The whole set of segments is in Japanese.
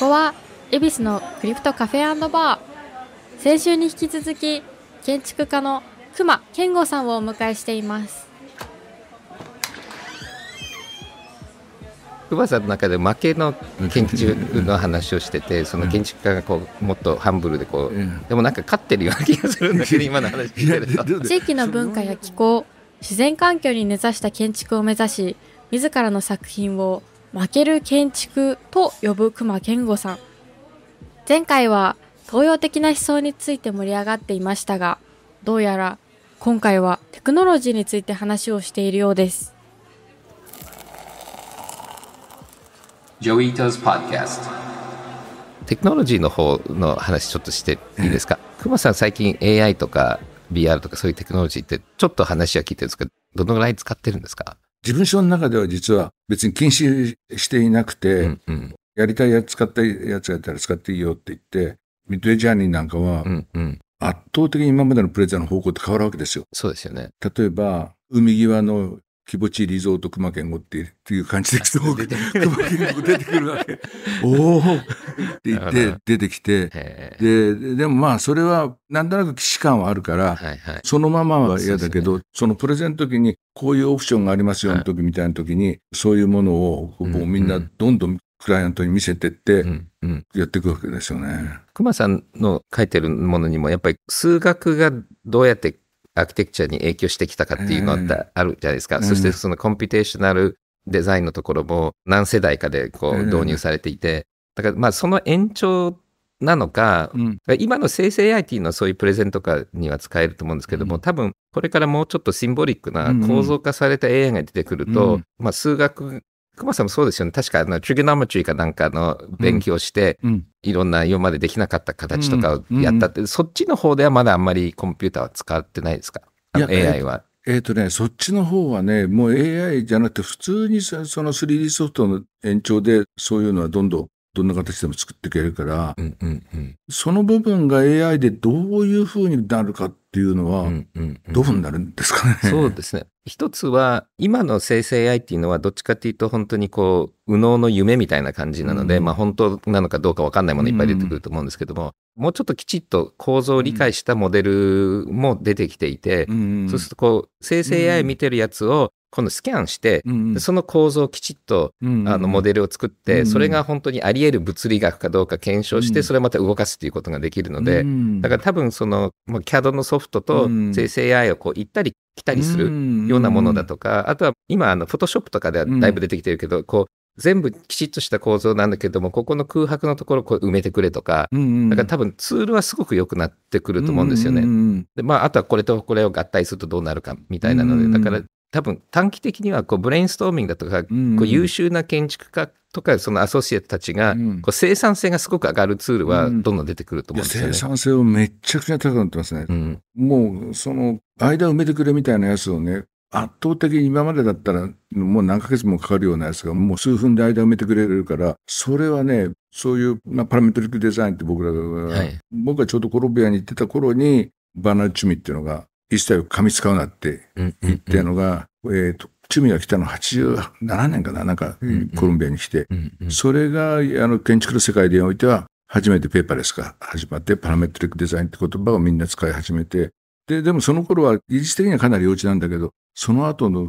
ここは恵比寿のクリプトカフェバー先週に引き続き建築家の熊健吾さんをお迎えしています熊さんの中で負けの研究の話をしててその建築家がこうもっとハンブルでこうでもなんか勝ってるような気がするんだけど今の話聞いてると地域の文化や気候自然環境に根ざした建築を目指し自らの作品を負ける建築と呼ぶ熊健吾さん。前回は東洋的な思想について盛り上がっていましたが、どうやら今回はテクノロジーについて話をしているようです。テクノロジーの方の話ちょっとしていいですか。熊さん最近 AI とか b r とかそういうテクノロジーってちょっと話は聞いてるんですけど、どのぐらい使ってるんですか事務所の中では実は別に禁止していなくて、うんうん、やりたいやつ使ったやつがいたら使っていいよって言って、ミッドウェイジャーニーなんかは、圧倒的に今までのプレゼンの方向って変わるわけですよ。そうですよね。例えば、海際の気持ちいいリゾート熊健語ってっていう感じで 熊健語出てくるわけ。おおって言って出てきてででもまあそれはなんとなく既視感はあるから、はいはい、そのままは嫌だけどそ、ね,、のプレゼンの時にこういうオプションがありますよの時みたいな時に、はい、そういうものをこうみんなどんどんクライアントに見せてって、やっていくわけですよね。うんうん、熊さんの書いてるものにもやっぱり数学がどうやってアーキテクチャに影響してきたかっていうのってあるじゃないですか。うん、そしてそのコンピュテーショナルデザインのところも何世代かでこう導入されていて、だからまあその延長なのか、うん、今の生成 i t のそういうプレゼントかには使えると思うんですけども、うん、多分これからもうちょっとシンボリックな構造化された AI が出てくると、うん、まあ、数学久さんもそうですよね。確か、あの、トリグノメチリーかなんかの勉強して、うん、いろんな今までできなかった形とかをやったって、うんうん、そっちの方ではまだあんまりコンピューターは使ってないですか ?AI は。えーとね、そっちの方はね、もう AI じゃなくて、普通にその 3D ソフトの延長で、そういうのはどんどん、どんな形でも作っていけるから、うんうんうん、その部分が AI でどういうふうになるかっっていうのは、どうなるんですかね。そうですね。一つは、今の生成 AI っていうのは、どっちかっていうと、本当にこう、右脳の夢みたいな感じなので、うん、まあ本当なのかどうか分かんないものいっぱい出てくると思うんですけども、うん、もうちょっときちっと構造を理解したモデルも出てきていて、うん、そうするとこう、生成 AI 見てるやつを、今度スキャンして、うんうん、その構造をきちっと、うんうん、あのモデルを作って、うんうん、それが本当にあり得る物理学かどうか検証して、うん、それをまた動かすということができるので、うん、だから多分その CAD のソフトと生成 AI をこう行ったり来たりするようなものだとか、うんうん、あとは今あのトショップとかではだいぶ出てきてるけど、こう全部きちっとした構造なんだけどもここの空白のところをこう埋めてくれとか、うんうん、だから多分ツールはすごく良くなってくると思うんですよね。うんうんうん、でまああとはこれとこれを合体するとどうなるかみたいなので、うんうん、だから多分短期的にはこうブレインストーミングだとか、こう優秀な建築家とかそのアソシエたちが、こう生産性がすごく上がるツールはどんどん出てくると思うんですよね、うん、生産性をめちゃくちゃ高くなってますね、うん、もうその間埋めてくれみたいなやつをね圧倒的に今までだったらもう何ヶ月もかかるようなやつがもう数分で間埋めてくれるからそれはねそういう、まあ、パラメトリックデザインって僕らが、はい、僕がちょうどコロンビアに行ってた頃にバナーチュミっていうのが一切噛み使うなって言ったのが、うんうんうん、えっ、ー、と、チュミが来たの87年かな、なんか、コロンビアに来て、うんうん、それが、あの、建築の世界においては、初めてペーパーレスが始まって、パラメトリックデザインって言葉をみんな使い始めて、で、でもその頃は、技術的にはかなり幼稚なんだけど、その後の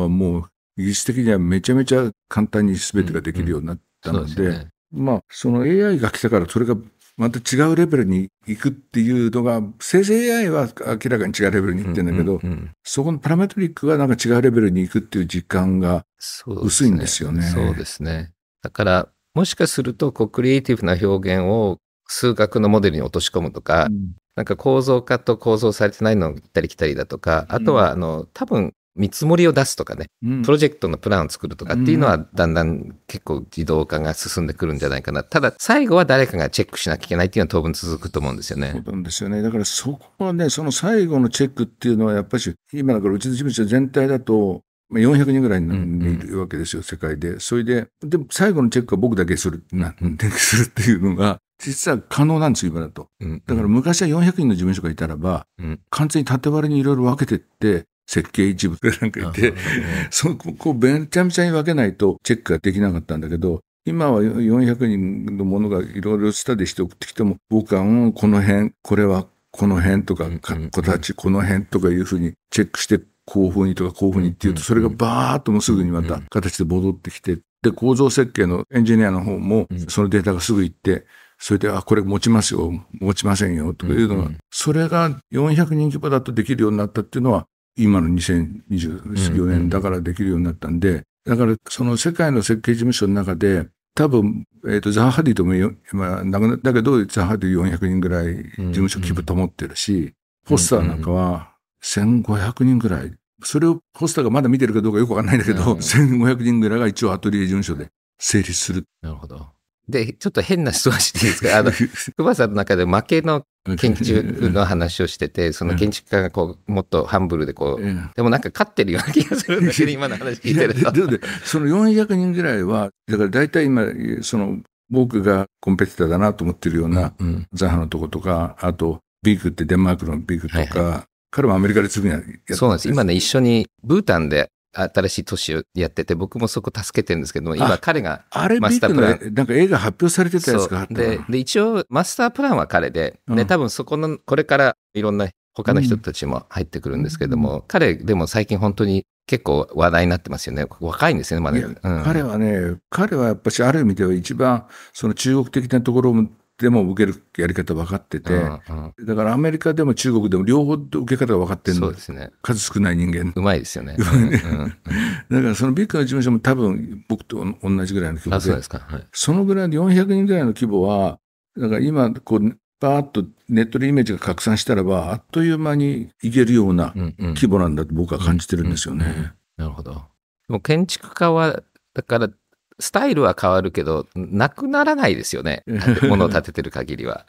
はもう、技術的にはめちゃめちゃ簡単に全てができるようになったので、うんうんでね、まあ、その AI が来たから、それがまた違うレベルに行くっていうのが、生成 AI は明らかに違うレベルに行ってんだけど、そこのパラメトリックはなんか違うレベルに行くっていう実感が薄いんですよね。そうですね。すねだから、もしかすると、こう、クリエイティブな表現を数学のモデルに落とし込むとか、うん、なんか構造化と構造されてないのを行ったり来たりだとか、あとは、あの、多分、見積もりを出すとかね、うん、プロジェクトのプランを作るとかっていうのは、だんだん結構自動化が進んでくるんじゃないかな。ただ、最後は誰かがチェックしなきゃいけないっていうのは当分続くと思うんですよね。そうなんですよね。だからそこはね、その最後のチェックっていうのは、やっぱり、今だからうちの事務所全体だと、400人ぐらいいるわけですよ、うんうん、世界で。それで、でも最後のチェックは僕だけする、なんでするっていうのが、実は可能なんですよ、今だと。だから昔は400人の事務所がいたらば、うん、完全に縦割りにいろいろ分けてって、設計一部でなんかいて、そこう、めちゃめちゃに分けないとチェックができなかったんだけど、今は400人のものがいろいろスデでして送ってきても、僕はもこの辺、これはこの辺とか、子たちこの辺とかいうふうにチェックして、こういうふうにとかこういうふうにっていうと、それがバーっともうすぐにまた形で戻ってきて、で、構造設計のエンジニアの方も、そのデータがすぐ行って、それで、あ、これ持ちますよ、持ちませんよ、というのが、それが400人規模だとできるようになったっていうのは、今の2024年だからできるようになったんで、だからその世界の設計事務所の中で、多分、えーと、ザハ・ディとも、まあ、亡くなだけどザハ・ディ400人ぐらい事務所規模保ってるし、ポスターなんかは1500人ぐらいそれをポスターがまだ見てるかどうかよくわかんないんだけど、うん、1500人ぐらいが一応アトリエ事務所で成立する。なるほど。で、ちょっと変な質問していいですかあの、クバさんの中で負けの建築の話をしてて、その建築家がこう、もっとハンブルでこう、でもなんか勝ってるような気がするんだ今の話聞いてると。で、その400人ぐらいは、だから大体今、その、僕がコンペティターだなと思ってるような、ザハのとことか、あと、ビークってデンマークのビークとか、はいはい、彼もアメリカで次にやそうなんです。今ね、一緒にブータンで新しい都市をやってて、僕もそこ助けてるんですけど、今彼がマスタープラン。なんか映画発表されてたやつがあったでで、一応マスタープランは彼で、で、多分そこの、これからいろんな他の人たちも入ってくるんですけども、うん、彼でも最近本当に結構話題になってますよね。若いんですよね、まだ。うん、彼はね、彼はやっぱしある意味では一番その中国的なところもでも受けるやり方分かってて、うんうん、だからアメリカでも中国でも両方受け方が分かってるのですね数少ない人間うまいですよね、だからそのビッグの事務所も多分僕と同じぐらいの規模で、はい、そのぐらいの400人ぐらいの規模はだから今こうバーッとネットでイメージが拡散したらばあっという間にいけるような規模なんだと僕は感じてるんですよね、うんうんうんうん、なるほどもう建築家はだからスタイルは変わるけど、なくならないですよね。物を立ててる限りは。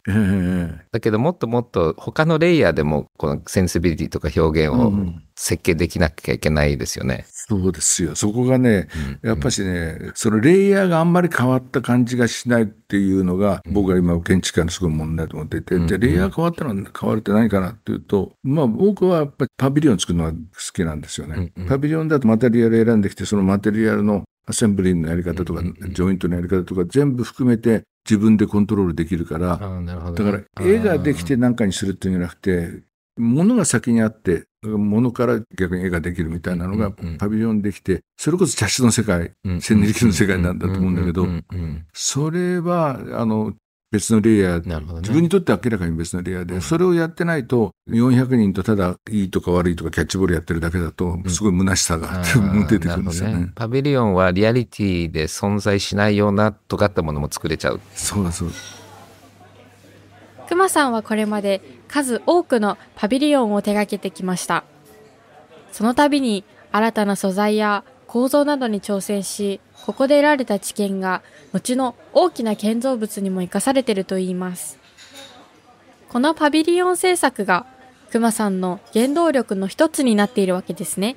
だけどもっともっと他のレイヤーでもこのセンシビリティとか表現を設計できなきゃいけないですよね。うん、そうですよ。そこがね、やっぱしね、うんそのレイヤーがあんまり変わった感じがしないっていうのが、僕は今建築家のすごい問題だと思っていて、じゃあレイヤー変わったのは変わるって何かなっていうと、まあ僕はやっぱりパビリオン作るのが好きなんですよね。パビリオンだとマテリアル選んできて、そのマテリアルのアセンブリーのやり方とか、ジョイントのやり方とか、全部含めて自分でコントロールできるから、だから絵ができて何かにするっていうんじゃなくて、物が先にあって、物から逆に絵ができるみたいなのがパビリオンできて、それこそ茶室の世界、千日の世界なんだと思うんだけど、それは、あの、別のレイヤー、ね、自分にとって明らかに別のレイヤーで、うん、それをやってないと、400人とただいいとか悪いとかキャッチボールやってるだけだと、すごい虚しさが、うん、出てくるんですよね、ね、パビリオンはリアリティで存在しないような尖ったものも作れちゃう。そうだそうだ。熊さんはこれまで数多くのパビリオンを手掛けてきました。その度に新たな素材や構造などに挑戦し、ここで得られた知見が後の大きな建造物にも生かされているといいます。このパビリオン制作が熊さんの原動力の一つになっているわけですね。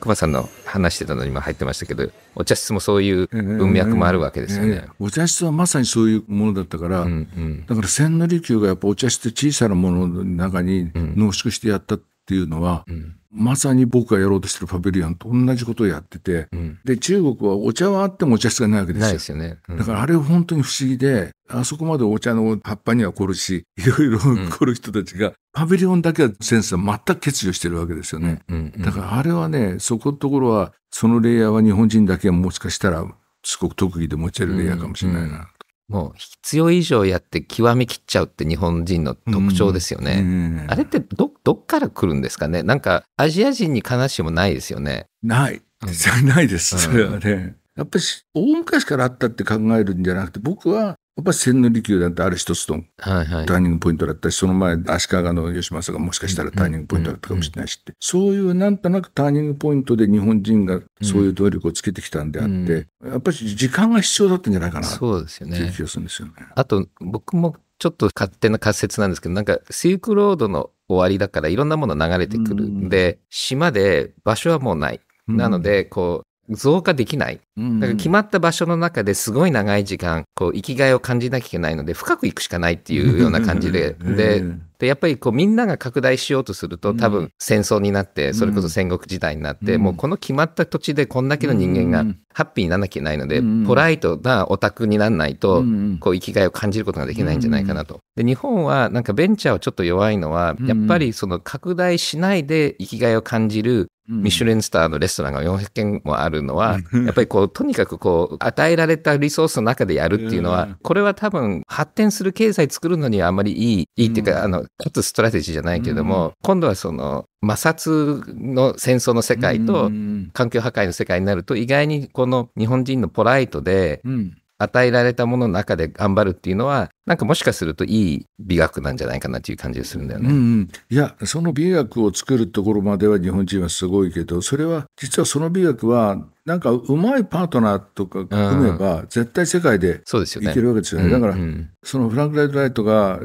熊さんの話してたのにも入ってましたけどお茶室もそういう文脈もあるわけですよね、えーえー、お茶室はまさにそういうものだったから、うんうん、だから千利休がやっぱお茶室小さなものの中に濃縮してやったっていうのは、うんうんまさに僕がやろうとしてるパビリオンと同じことをやってて、うん、で、中国はお茶はあってもお茶室がないわけですよ。ないですよね。うん、だからあれ本当に不思議で、あそこまでお茶の葉っぱには来るし、いろいろ来る人たちが、パビリオンだけはセンスは全く欠如してるわけですよね。だからあれはね、そこのところは、そのレイヤーは日本人だけはもしかしたら、すごく特技で持ちげるレイヤーかもしれないな。もう必要以上やって極めきっちゃうって日本人の特徴ですよね。あれってどっから来るんですかねなんかアジア人に悲ししもないですよね。ない。ないです、それはね。やっぱり大昔からあったって考えるんじゃなくて僕はやっぱり千利休だってある一つのターニングポイントだったし、その前、足利の吉政がもしかしたらターニングポイントだったかもしれないしって、そういうなんとなくターニングポイントで日本人がそういう努力をつけてきたんであって、やっぱり時間が必要だったんじゃないかなそうですよね。気がするんですよね。あと、僕もちょっと勝手な仮説なんですけど、なんかシークロードの終わりだからいろんなもの流れてくるんで、島で場所はもうない。なので、こう、増加できない。だから決まった場所の中ですごい長い時間、こう、生きがいを感じなきゃいけないので、深く行くしかないっていうような感じで、で、でやっぱりこうみんなが拡大しようとすると多分戦争になってそれこそ戦国時代になって、もうこの決まった土地でこんだけの人間がハッピーにならなきゃいけないので、ポライトなオタクにならないと、こう生きがいを感じることができないんじゃないかなと。で日本はなんかベンチャーはちょっと弱いのはやっぱりその拡大しないで生きがいを感じるミシュレンスターのレストランが400軒もあるのは、やっぱりこう、とにかくこう、与えられたリソースの中でやるっていうのは、これは多分、発展する経済作るのにはあまりいい、いいっていうか、あの、かつストラテジーじゃないけども、今度はその、摩擦の戦争の世界と環境破壊の世界になると意外にこの日本人のポライトで与えられたものの中で頑張るっていうのは、なんかもしかするといい美学なんじゃないかなっていう感じがするんだよね。うんうん、いや、その美学を作るところまでは日本人はすごいけど、それは実はその美学はなんかうまいパートナーとか組めば、絶対世界でいけるわけですよね。よねだから、うんうん、そのフランク・ライト・ライトが、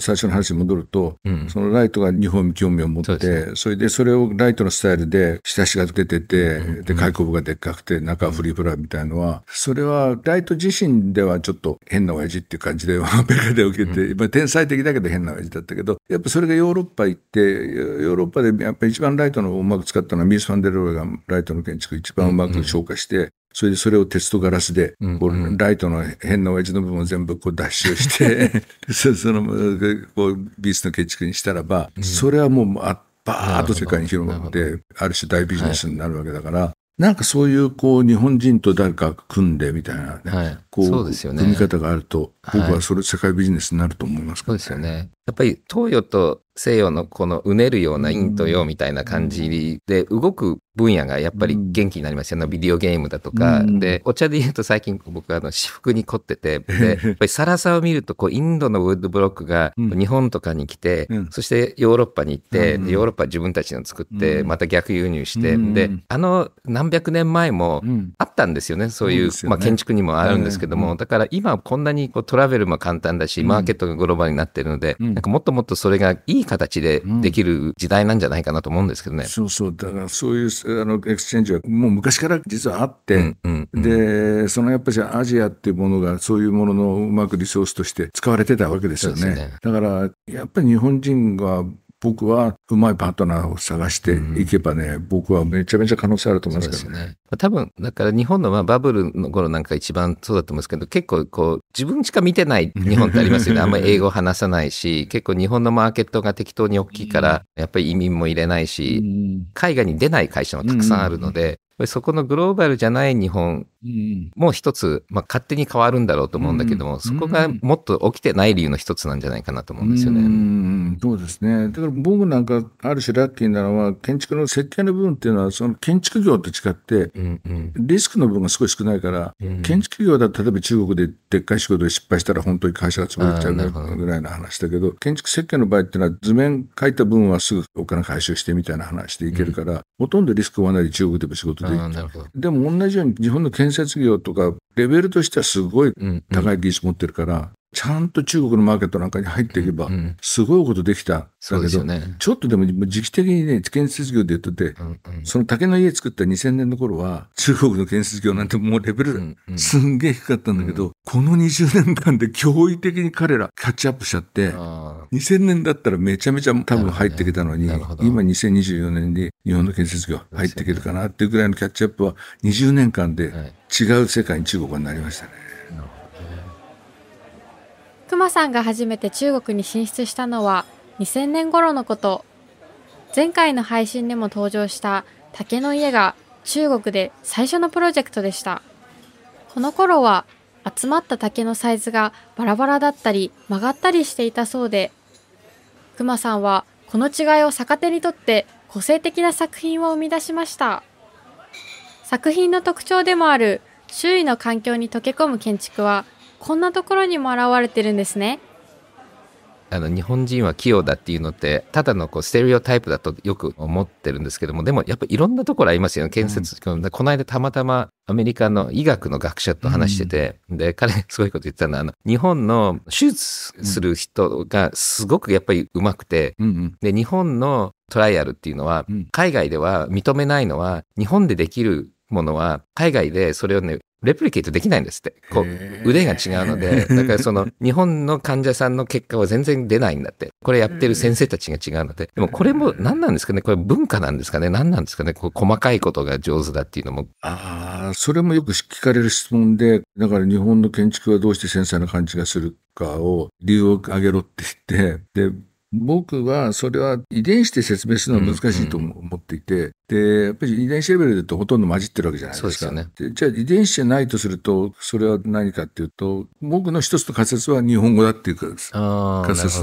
最初の話に戻ると、うん、そのライトが日本に興味を持って、そ、ね,、れでそれをライトのスタイルで、親しが出けてて、うんうん、で、開口部がでっかくて、中フリープラみたいのは、それはライト自身ではちょっと変な親父っていう感じで、ア メリカで受けて、うん、天才的だけど変な親父だったけど、やっぱそれがヨーロッパ行って、ヨーロッパでやっぱ一番ライトのをうまく使ったのは、ミース・ファンデルロイがライトの建築一番うまく、んまく消化して、うんそれでそれを鉄とガラスで、こうライトの変な親父の部分を全部こう脱臭して そのこうビースの建築にしたらば、それはもうあバーッと世界に広まって、ある種大ビジネスになるわけだから、なんかそういうこう日本人と誰か組んでみたいなね、こう組み方があると僕はそれ世界ビジネスになると思いますけど、ねはい、そうですよね。やっぱり東洋と西洋のこのうねるような陰と陽みたいな感じで動く分野がやっぱり元気になりますよね。ビデオゲームだとか。で、お茶で言うと最近僕あの私服に凝ってて、で、やっぱりサラサを見るとこうインドのウッドブロックが日本とかに来て、うん、そしてヨーロッパに行って、うん、ヨーロッパ自分たちの作って、また逆輸入して、うん、で、あの何百年前もあったんですよね。そういう、うね、まあ建築にもあるんですけども、だから今こんなにこうトラベルも簡単だし、マーケットがグローバルになってるので、うん、なんかもっともっとそれがいい形でできる時代なんじゃないかなと思うんですけどね。うん、そうそう、だからそういうあのエクスチェンジはもう昔から実はあって、うんうん、で、そのやっぱりアジアっていうものがそういうもののうまくリソースとして使われてたわけですよね。ねだからやっぱり日本人は僕はうまいパートナーを探していけばね、うん、僕はめちゃめちゃ可能性あると思いますけどね。ね多分、だから日本のまあバブルの頃なんか一番そうだと思うんですけど、結構こう自分しか見てない 日本ってありますよね。あんまり英語話さないし、結構日本のマーケットが適当に大きいから、やっぱり移民も入れないし、海外に出ない会社もたくさんあるので、そこのグローバルじゃない日本も一つ、まあ、勝手に変わるんだろうと思うんだけども、うん、そこがもっと起きてない理由の一つなんじゃないかなと思うんですよね。うん、そうですね。だから僕なんかある種ラッキーなのは建築の設計の部分っていうのはその建築業と違って、うんうん、リスクの部分がすごい少ないから、うん、建築業だと例えば中国ででっかい仕事で失敗したら本当に会社が潰れちゃうぐらいの話だけど建築設計の場合っていうのは図面書いた分はすぐお金回収してみたいな話でいけるから、ほとんどリスクはないで中国でも仕事ことで、でも同じように日本の建設業とかレベルとしてはすごい高い技術持ってるから、ちゃんと中国のマーケットなんかに入っていけば、すごいことできた。だけど、ね、ちょっとでも時期的にね、建設業で言ってて、その竹の家作った2000年の頃は、中国の建設業なんてもうレベル、すんげえ低かったんだけど、この20年間で驚異的に彼らキャッチアップしちゃって、2000年だったらめちゃめちゃ多分入ってきたのに、今2024年に日本の建設業入ってけるかなっていうくらいのキャッチアップは、20年間で違う世界に中国はなりましたね。熊さんが初めて中国に進出したのは2000年頃のこと。前回の配信でも登場した竹の家が中国で最初のプロジェクトでした。この頃は集まった竹のサイズがバラバラだったり曲がったりしていたそうで、熊さんはこの違いを逆手にとって個性的な作品を生み出しました。作品の特徴でもある周囲の環境に溶け込む建築はこんなところにも現れてるんですねあの日本人は器用だっていうのってただのこうステレオタイプだとよく思ってるんですけどもでもやっぱいろんなところありますよね建設、うん、この間たまたまアメリカの医学の学者と話してて、うん、で彼すごいこと言ってたのはあの日本の手術する人がすごくやっぱりうまくて、うんうん、で日本のトライアルっていうのは、海外では認めないのは日本でできるものは海外でそれをねレプリケートできないんですって。こう、腕が違うので、だからその、日本の患者さんの結果は全然出ないんだって。これやってる先生たちが違うので。でもこれも何なんですかねこれ文化なんですかね何なんですかねこう細かいことが上手だっていうのも。ああ、それもよく聞かれる質問で、だから日本の建築はどうして繊細な感じがするかを理由を挙げろって言って、で、僕はそれは遺伝子で説明するのは難しいと思っていて、で、やっぱり遺伝子レベルでとほとんど混じってるわけじゃないですか。そうですねで。じゃあ遺伝子じゃないとすると、それは何かっていうと、僕の一つの仮説は日本語だっていう仮説な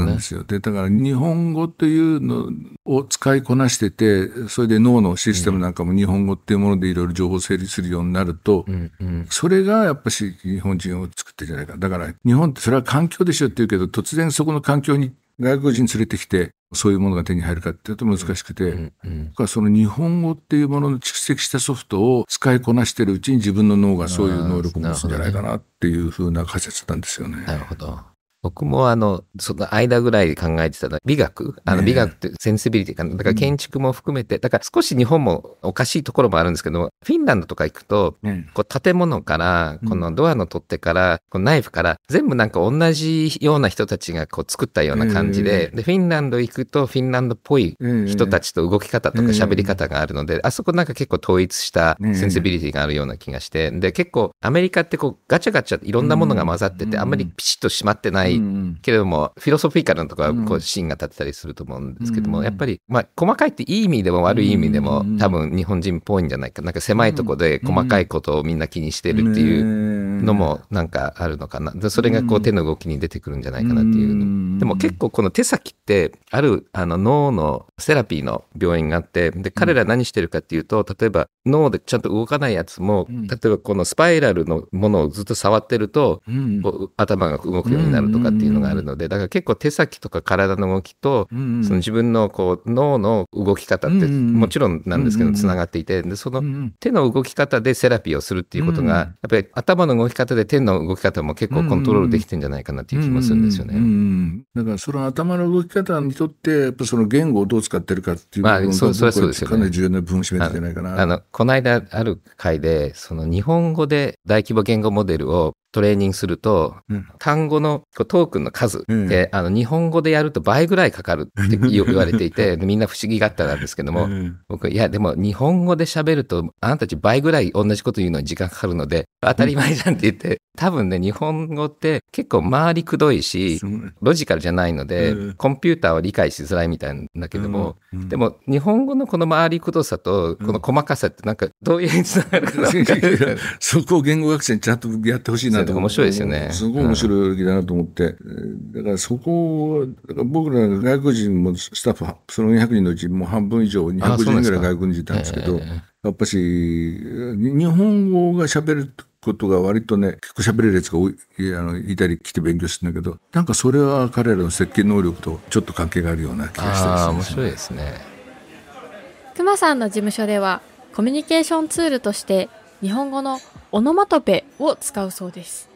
んですよ、ね。で、だから日本語というのを使いこなしてて、それで脳のシステムなんかも日本語っていうものでいろいろ情報整理するようになると、うんうん、それがやっぱし日本人を作ってるじゃないか。だから日本ってそれは環境でしょって言うけど、突然そこの環境に外国人連れてきて、そういうものが手に入るかっていうと難しくて、うんうん、その日本語っていうものの蓄積したソフトを使いこなしてるうちに自分の脳がそういう能力を持つんじゃないかなっていうふうな仮説なんですよね。なるほど。僕もあの、その間ぐらい考えてたのは、美学あの美学ってセンシビリティかな。だから建築も含めて、だから少し日本もおかしいところもあるんですけど、フィンランドとか行くと、こう建物から、このドアの取っ手から、このナイフから、全部なんか同じような人たちがこう作ったような感じで、で、フィンランド行くとフィンランドっぽい人たちと動き方とか喋り方があるので、あそこなんか結構統一したセンシビリティがあるような気がして、で、結構アメリカってこうガチャガチャいろんなものが混ざってて、あんまりピシッと閉まってないないけれども、フィロソフィカルなとこはこう芯が立ってたりすると思うんですけども、やっぱり、まあ、細かいっていい意味でも悪い意味でも、多分日本人っぽいんじゃないかなんか狭いとこで細かいことをみんな気にしてるっていうのもなんかあるのかなでそれがこう手の動きに出てくるんじゃないかなっていうでも結構この手先ってあるあの脳のセラピーの病院があってで彼ら何してるかっていうと例えば脳でちゃんと動かないやつも例えばこのスパイラルのものをずっと触ってると、頭が動くようになるととかっていうのがあるので、だから結構手先とか体の動きと、その自分のこう脳の動き方ってもちろんなんですけどつながっていてでその手の動き方でセラピーをするっていうことが、やっぱり頭の動き方で手の動き方も結構コントロールできてんじゃないかなっていう気もするんですよね。だからその頭の動き方にとってやっぱその言語をどう使ってるかっていうのが、まあ、そそそうですよね、かなり重要な分占めてじゃないかな。あのこの間ある回でその日本語で大規模言語モデルをトレーニングすると、うん、単語のトークンの数って、うん、あの日本語でやると倍ぐらいかかるって言われていて みんな不思議があったなんですけども、うん、僕いやでも日本語で喋るとあなたたち倍ぐらい同じこと言うのに時間かかるので当たり前じゃんって言って、多分ね、日本語って結構回りくどいし、ロジカルじゃないので、うん、コンピューターは理解しづらいみたいなんだけども、うんうん、でも日本語のこの回りくどさと、この細かさってなんかどういうつながるか そこを言語学者にちゃんとやってほしいなと。面白いですよね。すごい面白い領域だなと思って、だからそこを、ら僕ら外国人もスタッフ、その200人のうちもう半分以上、250人ぐらい外国人いたんですけど、やっぱし、日本語が喋ることが割とね、結構喋れるやつが多い、あの、いたり来て勉強してるんだけど、なんかそれは彼らの設計能力とちょっと関係があるような気がしたりする、ね、面白いですね。熊さんの事務所では、コミュニケーションツールとして、日本語のオノマトペを使うそうです。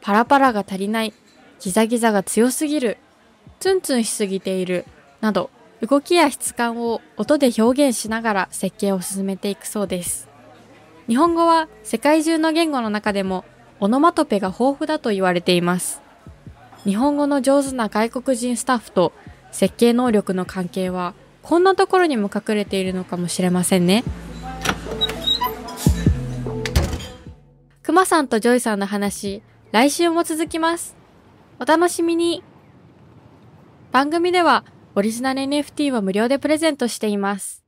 パラパラが足りない、ギザギザが強すぎる、ツンツンしすぎている、など、動きや質感を音で表現しながら設計を進めていくそうです。日本語は世界中の言語の中でもオノマトペが豊富だと言われています。日本語の上手な外国人スタッフと設計能力の関係はこんなところにも隠れているのかもしれませんね。くまさんとジョイさんの話、来週も続きます。お楽しみに番組ではオリジナル NFT を無料でプレゼントしています。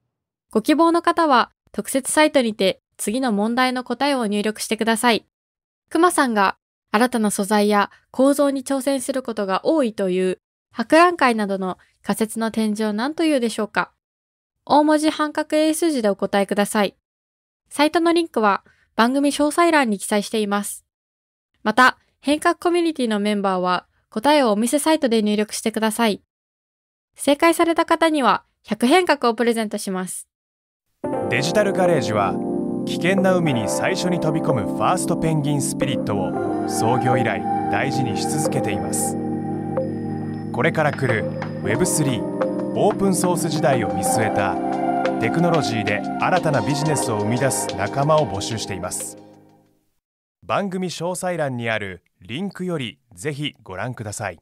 ご希望の方は特設サイトにて次の問題の答えを入力してください。熊さんが新たな素材や構造に挑戦することが多いという博覧会などの仮説の展示を何というでしょうか大文字半角英数字でお答えください。サイトのリンクは番組詳細欄に記載しています。また、変革コミュニティのメンバーは答えをお店サイトで入力してください。正解された方には100変革をプレゼントします。デジタルガレージは危険な海に最初に飛び込むファーストペンギンスピリットを創業以来大事にし続けていますこれから来る Web3 オープンソース時代を見据えたテクノロジーで新たなビジネスを生み出す仲間を募集しています番組詳細欄にあるリンクよりぜひご覧ください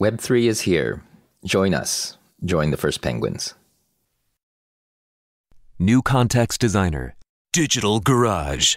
Web3 is here. Join us. Join the first penguins. New Context Designer, Digital Garage.